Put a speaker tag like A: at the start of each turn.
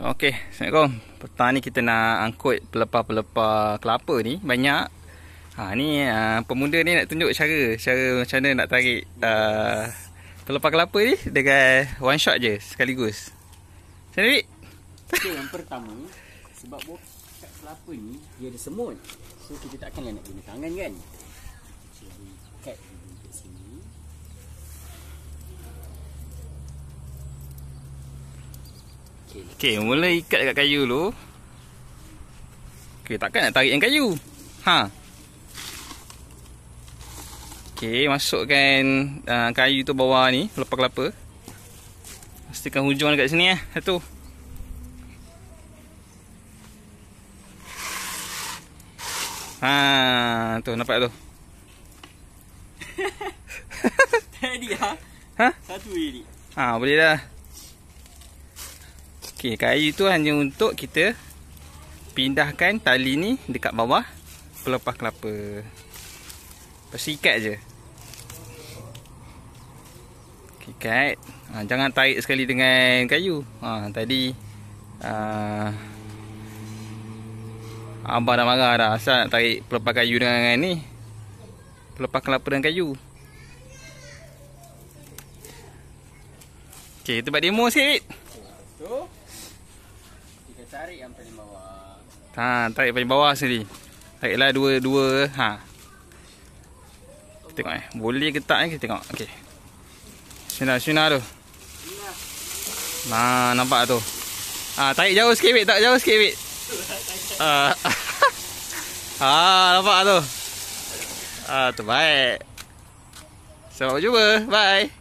A: Okey, Assalamualaikum. Petang ni kita nak angkut pelepah-pelepah kelapa ni banyak. Ha ni uh, pemuda ni nak tunjuk cara, cara macam mana nak tarik uh, pelepah kelapa ni dengan one shot je sekaligus. Sendiri. Okey, yang pertama sebab bot kelapa ni dia ada semut. So kita takkan nak guna tangan kan. Jadi Okay, mula ikat dekat kayu dulu. Okey, takkan nak tarik yang kayu. Ha. Okey, masukkan uh, kayu tu bawah ni, lepak kelapa. Pastikan hujung dekat sini eh. Satu. Ha, tu nampak tu. Tadi ha. Ha? Satu ini. Ha, boleh dah. Okey, kayu tu hanya untuk kita pindahkan tali ni dekat bawah pelepah kelapa. Persikat je. Okey, kait. Ha, jangan tarik sekali dengan kayu. Ha, tadi uh, ha, Abah dah marah dah Asal nak tarik pelepah kayu dengan ni Pelepah kelapa dengan kayu Okay, tempat demo sikit. Tu tarik yang paling bawah. Ha, tarik paling bawah sini. Tariklah dua dua ha. Kita tengok eh. Boleh ke tak eh kita tengok. Okey. Sinar sinar tu. Nah, ha, nampak tu. Ha, tarik jauh sikit wek, tak jauh sikit wek. Ha. ha, nampak tu. Ah, ha, terbaik. Sampai jumpa. Bye.